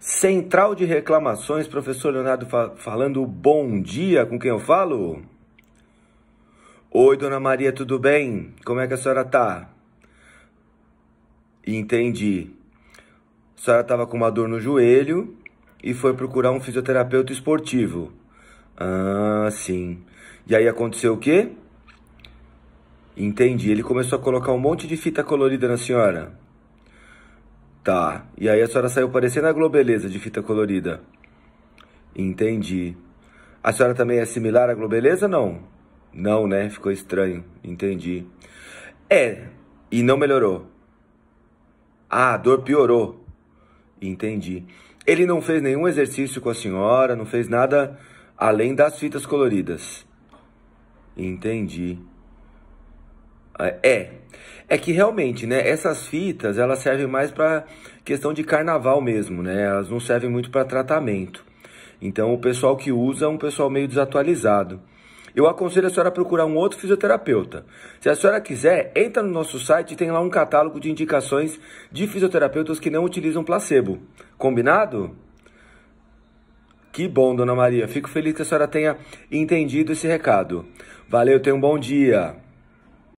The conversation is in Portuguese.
Central de Reclamações, professor Leonardo fa falando bom dia com quem eu falo? Oi, dona Maria, tudo bem? Como é que a senhora tá? Entendi. A senhora estava com uma dor no joelho e foi procurar um fisioterapeuta esportivo. Ah, sim. E aí aconteceu o quê? Entendi. Ele começou a colocar um monte de fita colorida na senhora. Tá. E aí a senhora saiu parecendo a Globeleza de fita colorida. Entendi. A senhora também é similar à Globeleza, não? Não, né? Ficou estranho. Entendi. É, e não melhorou. Ah, a dor piorou. Entendi. Ele não fez nenhum exercício com a senhora, não fez nada além das fitas coloridas. Entendi. É, é que realmente, né, essas fitas, elas servem mais para questão de carnaval mesmo, né? Elas não servem muito para tratamento. Então, o pessoal que usa é um pessoal meio desatualizado. Eu aconselho a senhora a procurar um outro fisioterapeuta. Se a senhora quiser, entra no nosso site e tem lá um catálogo de indicações de fisioterapeutas que não utilizam placebo. Combinado? Que bom, dona Maria. Fico feliz que a senhora tenha entendido esse recado. Valeu, tenha um bom dia.